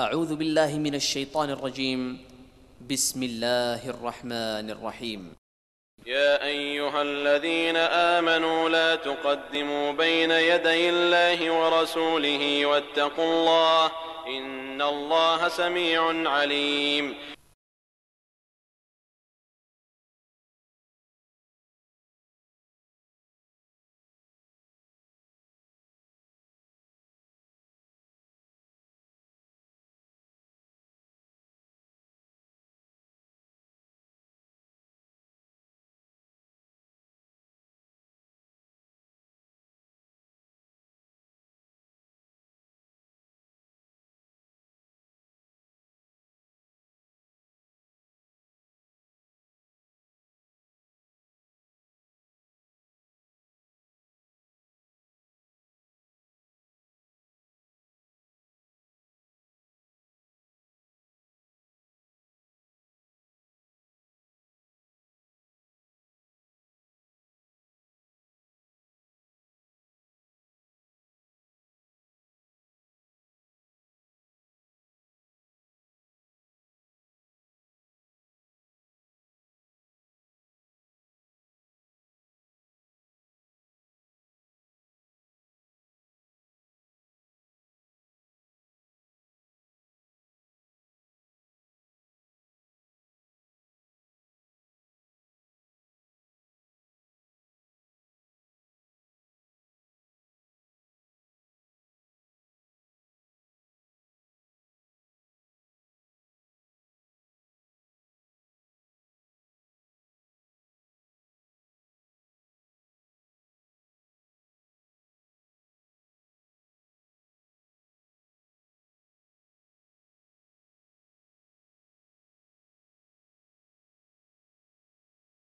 أعوذ بالله من الشيطان الرجيم بسم الله الرحمن الرحيم يا أيها الذين آمنوا لا تقدموا بين يدي الله ورسوله واتقوا الله إن الله سميع عليم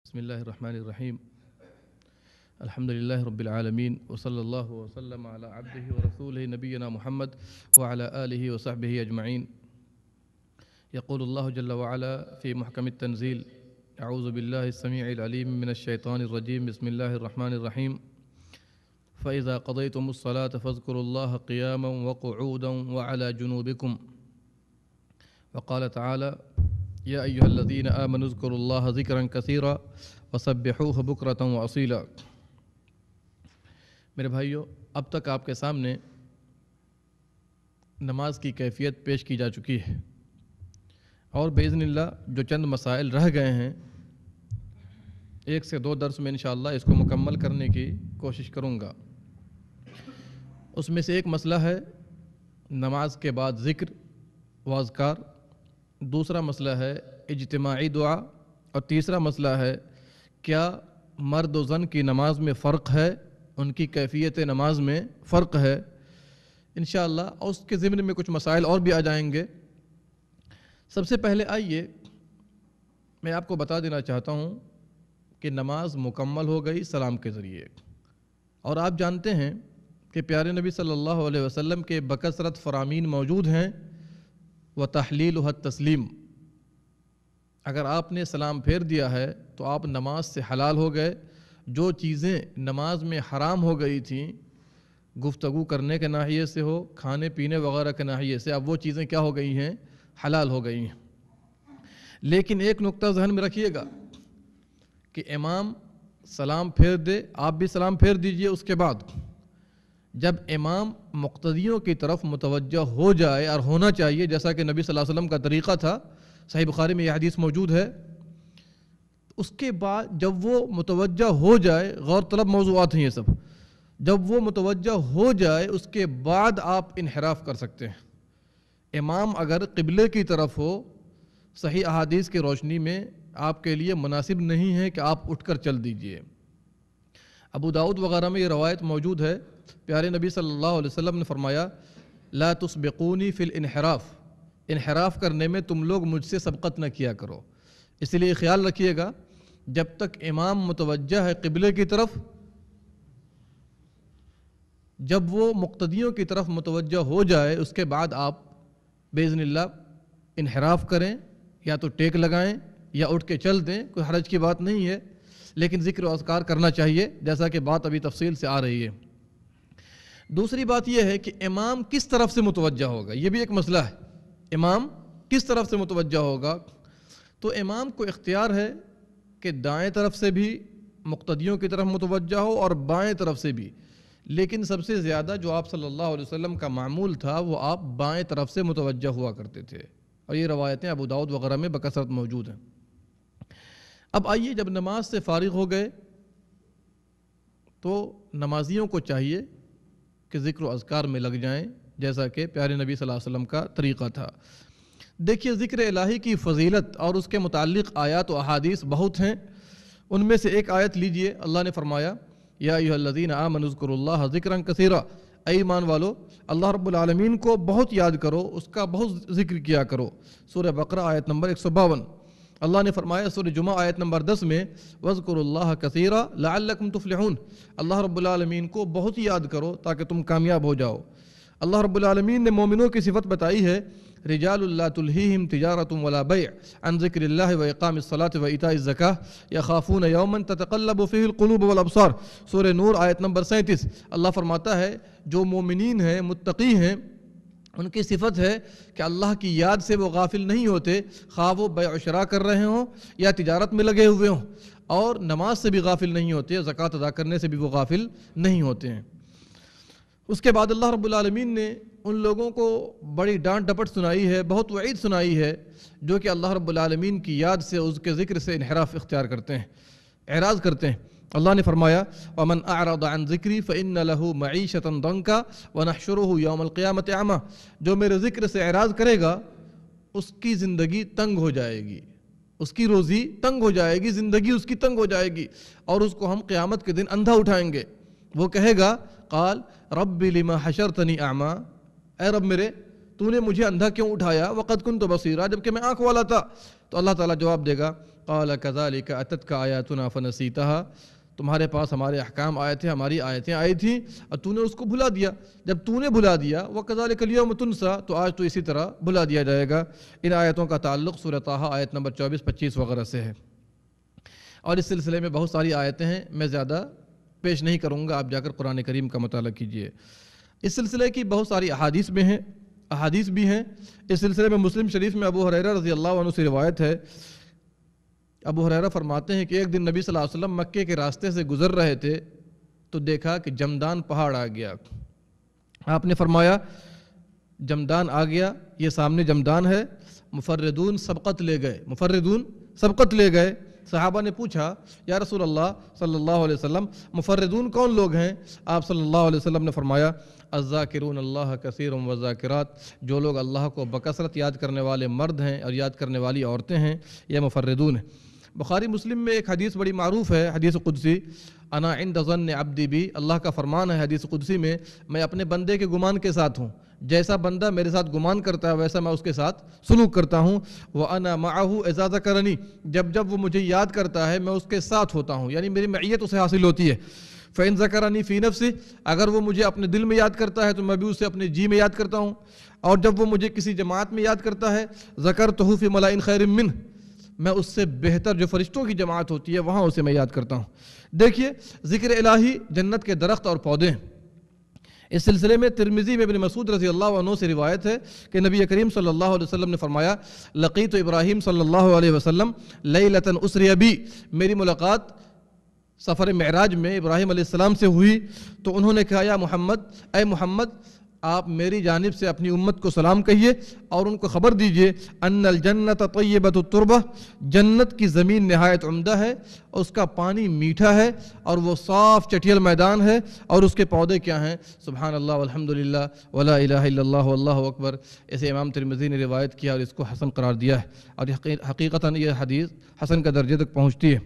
بسم الله الرحمن الرحيم الحمد لله رب العالمين وصلى الله وسلم على عبده ورسوله نبينا محمد وعلى آله وصحبه أجمعين يقول الله جل وعلا في محكم التنزيل أعوذ بالله السميع العليم من الشيطان الرجيم بسم الله الرحمن الرحيم فإذا قضيتم الصلاة فاذكروا الله قياما وقعودا وعلى جنوبكم وقال تعالى الذین آمنوا اذکروا اللہ کثیرا وصبکرت بکرتا وعصیلا میرے بھائیو اب تک آپ کے سامنے نماز کی کیفیت پیش کی جا چکی ہے اور بیزن اللہ جو چند مسائل رہ گئے ہیں ایک سے دو درس میں انشاءاللہ اس کو مکمل کرنے کی کوشش کروں گا اس میں سے ایک مسئلہ ہے نماز کے بعد ذکر اذکار دوسرا مسئلہ ہے اجتماعی دعا اور تیسرا مسئلہ ہے کیا مرد و زن کی نماز میں فرق ہے ان کی کیفیت نماز میں فرق ہے انشاءاللہ اور اس کے ضمن میں کچھ مسائل اور بھی آ جائیں گے سب سے پہلے آئیے میں آپ کو بتا دینا چاہتا ہوں کہ نماز مکمل ہو گئی سلام کے ذریعے اور آپ جانتے ہیں کہ پیارے نبی صلی اللہ علیہ وسلم کے بکثرت فرامین موجود ہیں و تحلیل و تسلیم اگر آپ نے سلام پھیر دیا ہے تو آپ نماز سے حلال ہو گئے جو چیزیں نماز میں حرام ہو گئی تھیں گفتگو کرنے کے ناحیے سے ہو کھانے پینے وغیرہ کے ناحیے سے اب وہ چیزیں کیا ہو گئی ہیں حلال ہو گئی ہیں لیکن ایک نقطہ ذہن میں رکھیے گا کہ امام سلام پھیر دے آپ بھی سلام پھیر دیجئے اس کے بعد جب امام مقتدیوں کی طرف متوجہ ہو جائے اور ہونا چاہیے جیسا کہ نبی صلی اللہ علیہ وسلم کا طریقہ تھا صحیح بخاری میں یہ حدیث موجود ہے اس کے بعد جب وہ متوجہ ہو جائے غور طلب موضوعات ہیں یہ سب جب وہ متوجہ ہو جائے اس کے بعد آپ انحراف کر سکتے ہیں امام اگر قبلے کی طرف ہو صحیح احادیث کی روشنی میں آپ کے لیے مناسب نہیں ہے کہ آپ اٹھ کر چل دیجئے ابو داود وغیرہ میں یہ روایت موجود ہے پیارے نبی صلی اللہ علیہ وسلم نے فرمایا لا تسبقونی فی الانحراف انحراف کرنے میں تم لوگ مجھ سے سبقت نہ کیا کرو اس لیے خیال رکھیے گا جب تک امام متوجہ ہے قبلے کی طرف جب وہ مقتدیوں کی طرف متوجہ ہو جائے اس کے بعد آپ بیزن اللہ انحراف کریں یا تو ٹیک لگائیں یا اٹھ کے چل دیں کوئی حرج کی بات نہیں ہے لیکن ذکر و اذکار کرنا چاہیے جیسا کہ بات ابھی تفصیل سے آ رہی ہے دوسری بات یہ ہے کہ امام کس طرف سے متوجہ ہوگا یہ بھی ایک مسئلہ ہے امام کس طرف سے متوجہ ہوگا تو امام کو اختیار ہے کہ دائیں طرف سے بھی مقتدیوں کی طرف متوجہ ہو اور بائیں طرف سے بھی لیکن سب سے زیادہ جو آپ صلی اللہ علیہ وسلم کا معمول تھا وہ آپ بائیں طرف سے متوجہ ہوا کرتے تھے اور یہ روایتیں ابو داود وغیرہ میں بکثرت موجود ہیں اب آئیے جب نماز سے فارغ ہو گئے تو نمازیوں کو چاہیے کہ ذکر و اذکار میں لگ جائیں جیسا کہ پیارے نبی صلی اللہ علیہ وسلم کا طریقہ تھا دیکھیے ذکر الہی کی فضیلت اور اس کے متعلق آیات و احادیث بہت ہیں ان میں سے ایک آیت لیجئے اللہ نے فرمایا یا الذین آمن اذکر اللہ ذکرا کثیرا اے ایمان والو اللہ رب العالمین کو بہت یاد کرو اس کا بہت ذکر کیا کرو سورہ بقرہ آیت نمبر ایک سو باون اللہ نے فرمایا سور جمعہ آیت نمبر دس میں وزقر اللہ کثیرہ لعلکم تفلحون اللہ رب العالمین کو بہت ہی یاد کرو تاکہ تم کامیاب ہو جاؤ اللہ رب العالمین نے مومنوں کی صفت بتائی ہے رجال اللہ تلہیہم تجارت ولا بیع عن ذکر اللہ و اقام الصلاة و اطاءزکا یا خافون یومن تتقلب فیہ القلوب والابصار سور نور آیت نمبر سینتیس اللہ فرماتا ہے جو مومنین ہیں متقی ہیں ان کی صفت ہے کہ اللہ کی یاد سے وہ غافل نہیں ہوتے خواہ وہ بے عشرا کر رہے ہوں یا تجارت میں لگے ہوئے ہوں اور نماز سے بھی غافل نہیں ہوتے زکوٰۃ ادا کرنے سے بھی وہ غافل نہیں ہوتے ہیں اس کے بعد اللہ رب العالمین نے ان لوگوں کو بڑی ڈانٹ ڈپٹ سنائی ہے بہت وعید سنائی ہے جو کہ اللہ رب العالمین کی یاد سے اس کے ذکر سے انحراف اختیار کرتے ہیں اعراض کرتے ہیں اللہ نے فرمایا امن آر ذکری فن لہو معیشت ون شروع ہو یا قیامت عامہ جو میرے ذکر سے اعراض کرے گا اس کی زندگی تنگ ہو جائے گی اس کی روزی تنگ ہو جائے گی زندگی اس کی تنگ ہو جائے گی اور اس کو ہم قیامت کے دن اندھا اٹھائیں گے وہ کہے گا قال رب لما حشر تنی اے رب میرے تو نے مجھے اندھا کیوں اٹھایا وقت کن تو بصیرہ جب کہ میں آنکھ والا تھا تو اللہ تعالیٰ جواب دے گا قال کزالی کا ات کا آیا تُنا سیتا تمہارے پاس ہمارے احکام آئے تھے ہماری آیتیں آئی تھیں اور تو نے اس کو بھلا دیا جب تو نے بھلا دیا وہ کزال کلیو متنسا تو آج تو اسی طرح بھلا دیا جائے گا ان آیتوں کا تعلق صورتحا آیت نمبر چوبیس پچیس وغیرہ سے ہے اور اس سلسلے میں بہت ساری آیتیں ہیں میں زیادہ پیش نہیں کروں گا آپ جا کر قرآن کریم کا مطالعہ کیجیے اس سلسلے کی بہت ساری احادیث میں ہیں احادیث بھی ہیں اس سلسلے میں مسلم شریف میں ابو حریرہ رضی اللہ عنہ سے روایت ہے ابو حریرہ فرماتے ہیں کہ ایک دن نبی صلی اللہ علیہ وسلم مکے کے راستے سے گزر رہے تھے تو دیکھا کہ جمدان پہاڑ آ گیا آپ نے فرمایا جمدان آ گیا یہ سامنے جمدان ہے مفردون سبقت لے گئے مفردون سبقت لے گئے صحابہ نے پوچھا یا رسول اللہ صلی اللہ علیہ وسلم مفردون کون لوگ ہیں آپ صلی اللہ علیہ وسلم نے فرمایا الزاکرون اللہ و ذاکرات جو لوگ اللہ کو بکثرت یاد کرنے والے مرد ہیں اور یاد کرنے والی عورتیں ہیں یہ مفردون ہیں بخاری مسلم میں ایک حدیث بڑی معروف ہے حدیث قدسی انا عند ظن عبدی بھی اللہ کا فرمان ہے حدیث قدسی میں میں اپنے بندے کے گمان کے ساتھ ہوں جیسا بندہ میرے ساتھ گمان کرتا ہے ویسا میں اس کے ساتھ سلوک کرتا ہوں وہ انا معاہو اعزازہ کرنی جب جب وہ مجھے یاد کرتا ہے میں اس کے ساتھ ہوتا ہوں یعنی میری معیت اسے حاصل ہوتی ہے فین ذکرانی فی نفسی اگر وہ مجھے اپنے دل میں یاد کرتا ہے تو میں بھی اسے اپنے جی میں یاد کرتا ہوں اور جب وہ مجھے کسی جماعت میں یاد کرتا ہے فی ملائن خیر من میں اس سے بہتر جو فرشتوں کی جماعت ہوتی ہے وہاں اسے میں یاد کرتا ہوں دیکھیے ذکر الہی جنت کے درخت اور پودے اس سلسلے میں ترمزی میں ابن مسعود رضی اللہ عنہ سے روایت ہے کہ نبی کریم صلی اللہ علیہ وسلم نے فرمایا لقیت ابراہیم صلی اللہ علیہ وسلم لئی اسری ابی میری ملاقات سفر معراج میں ابراہیم علیہ السلام سے ہوئی تو انہوں نے کہا یا محمد اے محمد آپ میری جانب سے اپنی امت کو سلام کہیے اور ان کو خبر دیجئے ان الجنت طیبت التربہ جنت کی زمین نہایت عمدہ ہے اس کا پانی میٹھا ہے اور وہ صاف چٹیل میدان ہے اور اس کے پودے کیا ہیں سبحان اللہ والحمدللہ ولا الہ الا اللہ واللہ اکبر اسے امام ترمزی نے روایت کیا اور اس کو حسن قرار دیا ہے اور حقیقتاً یہ حدیث حسن کا درجے تک پہنچتی ہے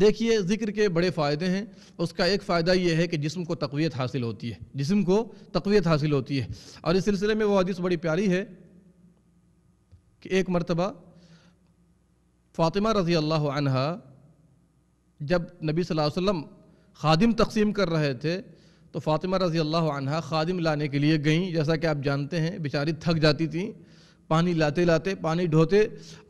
دیکھیے ذکر کے بڑے فائدے ہیں اس کا ایک فائدہ یہ ہے کہ جسم کو تقویت حاصل ہوتی ہے جسم کو تقویت حاصل ہوتی ہے اور اس سلسلے میں وہ حدیث بڑی پیاری ہے کہ ایک مرتبہ فاطمہ رضی اللہ عنہ جب نبی صلی اللہ علیہ وسلم خادم تقسیم کر رہے تھے تو فاطمہ رضی اللہ عنہ خادم لانے کے لیے گئیں جیسا کہ آپ جانتے ہیں بیچاری تھک جاتی تھیں پانی لاتے لاتے پانی ڈھوتے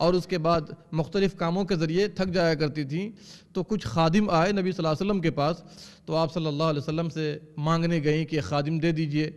اور اس کے بعد مختلف کاموں کے ذریعے تھک جایا کرتی تھیں تو کچھ خادم آئے نبی صلی اللہ علیہ وسلم کے پاس تو آپ صلی اللہ علیہ وسلم سے مانگنے گئیں کہ خادم دے دیجئے